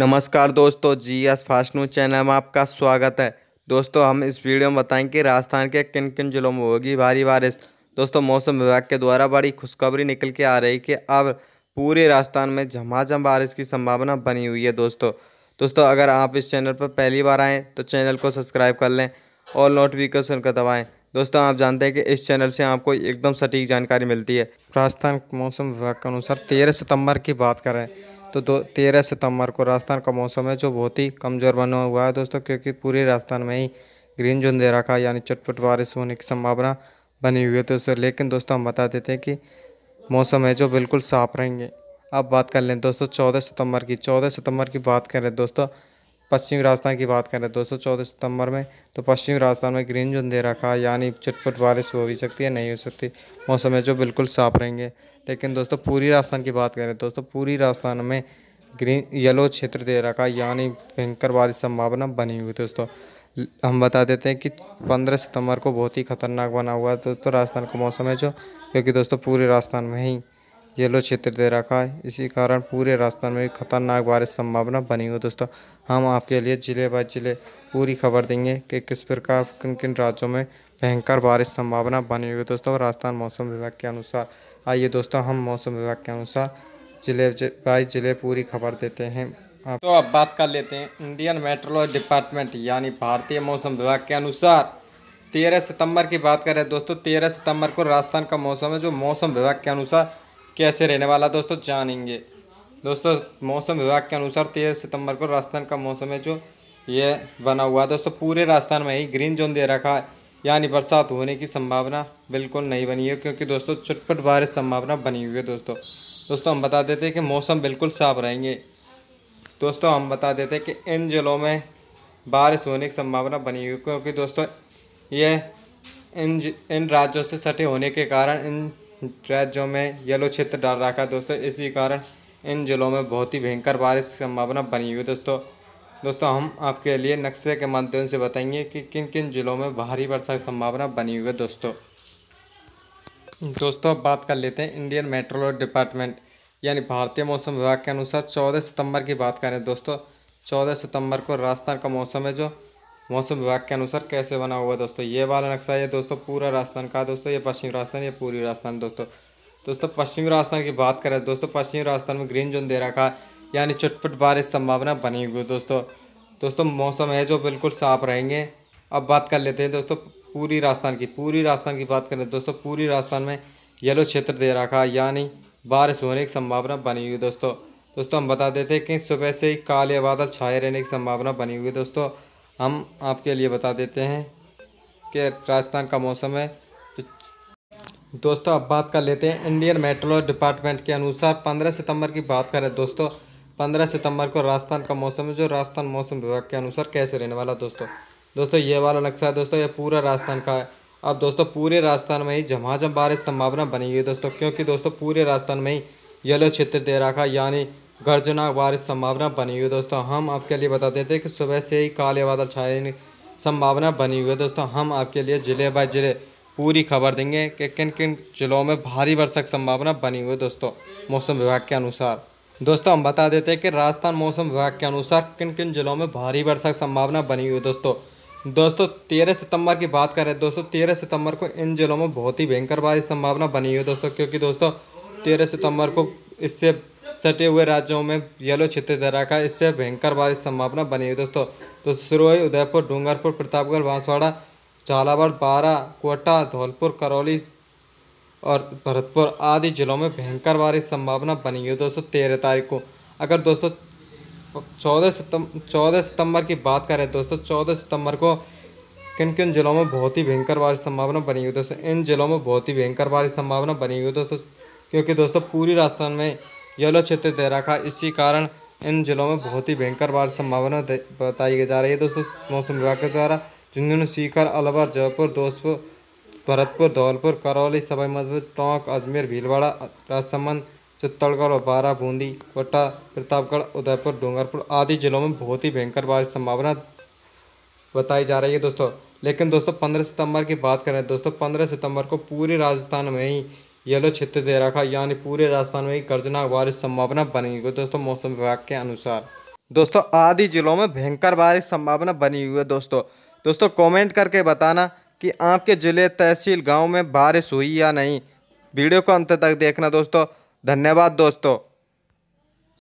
नमस्कार दोस्तों G S fast news channel में आपका स्वागत है दोस्तों हम इस वीडियो में बताएंगे कि राजस्थान के किन किन ज़िलों में होगी भारी बारिश दोस्तों मौसम विभाग के द्वारा बड़ी खुशखबरी निकल के आ रही कि अब पूरे राजस्थान में झमाझम बारिश की संभावना बनी हुई है दोस्तों दोस्तों अगर आप इस चैनल पर पहली बार आएँ तो चैनल को सब्सक्राइब कर लें और नोटिफिकेशन का दबाएँ दोस्तों आप जानते हैं कि इस चैनल से आपको एकदम सटीक जानकारी मिलती है राजस्थान मौसम विभाग के अनुसार तेरह सितम्बर की बात करें तो दो तेरह सितंबर को राजस्थान का मौसम है जो बहुत ही कमज़ोर बना हुआ है दोस्तों क्योंकि पूरे राजस्थान में ही ग्रीन जोन दे रखा है यानी चटपट बारिश होने की संभावना बनी हुई है दोस्तों लेकिन दोस्तों हम बता देते हैं कि मौसम है जो बिल्कुल साफ रहेंगे अब बात कर लें दोस्तों चौदह सितंबर की चौदह सितंबर की बात करें दोस्तों पश्चिमी राजस्थान की बात करें दोस्तों चौदह सितंबर में तो पश्चिमी राजस्थान में ग्रीन जोन दे रखा है यानी चटपट बारिश हो भी सकती है नहीं हो सकती मौसम है जो बिल्कुल साफ रहेंगे लेकिन दोस्तों पूरी राजस्थान की बात करें दोस्तों पूरी राजस्थान में ग्रीन येलो क्षेत्र दे रखा है यानी भयंकर बारिश संभावना बनी हुई दोस्तों हम बता देते हैं कि 15 सितंबर को बहुत ही खतरनाक बना हुआ है दोस्तों राजस्थान का मौसम है जो क्योंकि दोस्तों पूरे राजस्थान में ही येलो क्षेत्र दे रखा है इसी कारण पूरे राजस्थान में खतरनाक बारिश संभावना बनी हुई दोस्तों हम आपके लिए ज़िले बाय ज़िले पूरी खबर देंगे कि किस प्रकार किन किन राज्यों में भयंकर बारिश संभावना बनी हुई दोस्तों राजस्थान मौसम विभाग के अनुसार आइए दोस्तों हम मौसम विभाग के अनुसार ज़िले बाय ज़िले पूरी खबर देते हैं तो अब बात कर लेते हैं इंडियन मेट्रोलॉजी डिपार्टमेंट यानी भारतीय मौसम विभाग के अनुसार तेरह सितंबर की बात करें दोस्तों तेरह सितंबर को राजस्थान का मौसम है जो मौसम विभाग के अनुसार कैसे रहने वाला दोस्तों जानेंगे दोस्तों मौसम विभाग के अनुसार तेरह सितंबर को राजस्थान का मौसम है जो ये बना हुआ है दोस्तों पूरे राजस्थान में ही ग्रीन जोन दे रखा है यानी बरसात होने की संभावना बिल्कुल नहीं बनी है क्योंकि दोस्तों चुटपट बारिश संभावना बनी हुई है दोस्तों दोस्तों हम बता देते हैं कि मौसम बिल्कुल साफ रहेंगे दोस्तों हम बता देते हैं कि इन ज़िलों में बारिश होने की संभावना बनी हुई क्योंकि दोस्तों ये इन इन राज्यों से सटे होने के कारण इन राज्यों में येलो क्षेत्र डाल रखा है दोस्तों इसी कारण इन ज़िलों में बहुत ही भयंकर बारिश की संभावना बनी हुई है दोस्तों दोस्तों हम आपके लिए नक्शे के माध्यम से बताएंगे कि किन किन ज़िलों में भारी वर्षा की संभावना बनी हुई है दोस्तों दोस्तों बात कर लेते हैं इंडियन मेट्रोलॉजी डिपार्टमेंट यानी भारतीय मौसम विभाग के अनुसार चौदह सितंबर की बात करें दोस्तों चौदह सितंबर को राजस्थान का मौसम है जो मौसम विभाग के अनुसार कैसे बना हुआ दोस्तों ये वाला नक्शा है दोस्तों पूरा राजस्थान का दोस्तों ये पश्चिम राजस्थान ये पूरी राजस्थान दोस्तों दोस्तों पश्चिमी राजस्थान की बात करें दोस्तों पश्चिमी राजस्थान में ग्रीन जोन दे रखा यानी चटपट बारिश संभावना बनी हुई दोस्तों दोस्तों मौसम है जो बिल्कुल साफ रहेंगे अब बात कर लेते हैं दोस्तों पूरी राजस्थान की पूरी राजस्थान की बात करें दोस्तों पूरी राजस्थान में येलो क्षेत्र दे रखा यानी बारिश होने की संभावना बनी हुई दोस्तों दोस्तों हम बता देते हैं कि सुबह से ही काले बादल छाए रहने की संभावना बनी हुई दोस्तों हम आपके लिए बता देते हैं कि राजस्थान का मौसम है तो दोस्तों अब बात कर लेते हैं इंडियन मेट्रोलॉज डिपार्टमेंट के अनुसार 15 सितंबर की बात करें दोस्तों 15 सितंबर को राजस्थान का मौसम है जो राजस्थान मौसम विभाग के अनुसार कैसे रहने वाला दोस्तों दोस्तों ये वाला नक्शा है दोस्तों ये पूरा राजस्थान का है अब दोस्तों पूरे राजस्थान में ही झमाझम बारिश संभावना बनी हुई है दोस्तों क्योंकि दोस्तों पूरे राजस्थान में ही येलो क्षेत्र दे रखा यानी गर्जना बारिश संभावना बनी हुई दोस्तों हम आपके लिए बता देते हैं कि सुबह से ही काले बादल छाए संभावना बनी हुई है दोस्तों हम आपके लिए ज़िले बाय ज़िले पूरी खबर देंगे कि किन किन जिलों में भारी वर्षा की संभावना बनी हुई है दोस्तों मौसम विभाग के अनुसार दोस्तों हम बता देते हैं कि राजस्थान मौसम विभाग के अनुसार किन किन जिलों में भारी वर्षा की संभावना बनी हुई है दोस्तों दोस्तों तेरह सितंबर की बात करें दोस्तों तेरह सितंबर को इन जिलों में बहुत ही भयंकर बारिश संभावना बनी हुई है दोस्तों क्योंकि दोस्तों तेरह सितंबर को इससे सटे हुए राज्यों में येलो क्षेत्र दे रखा इससे भयंकर बारिश संभावना बनी हुई दोस्तों तो सिरोही उदयपुर डूंगरपुर प्रतापगढ़ बांसवाड़ा झालावाड़ बारा कोटा धौलपुर करौली और भरतपुर आदि जिलों में भयंकर बारिश संभावना बनी हुई दोस्तों तेरह तारीख को अगर दोस्तों चौदह सितम्बर चौदह सितंबर की बात करें दोस्तों चौदह सितंबर को किन किन जिलों में बहुत ही भयंकर बारिश संभावना बनी हुई दोस्तों इन जिलों में बहुत ही भयंकर बारिश संभावना बनी हुई दोस्तों क्योंकि दोस्तों पूरी राजस्थान में येलो क्षेत्र दे रखा इसी कारण इन जिलों में बहुत ही भयंकर बाढ़ संभावना बताई जा रही है दोस्तों मौसम विभाग के द्वारा झुंझुनू सीकर अलवर जयपुर दोस्तपुर भरतपुर धौलपुर करौली सवाई माधोपुर टोंक अजमेर भीलवाड़ा राजसमंद चित्तौड़गढ़ और बारा बूंदी कोटा प्रतापगढ़ उदयपुर डूंगरपुर आदि जिलों में बहुत ही भयंकर बारिश संभावना बताई जा रही है दोस्तों लेकिन दोस्तों पंद्रह सितंबर की बात करें दोस्तों पंद्रह सितंबर को पूरे राजस्थान में ही येलो क्षेत्र दे रखा यानी पूरे राजस्थान में गर्जना बारिश संभावना बनी हुई है दोस्तों मौसम विभाग के अनुसार दोस्तों आदि जिलों में भयंकर बारिश संभावना बनी हुई है दोस्तों दोस्तों कमेंट करके बताना कि आपके ज़िले तहसील गांव में बारिश हुई या नहीं वीडियो को अंत तक देखना दोस्तों धन्यवाद दोस्तों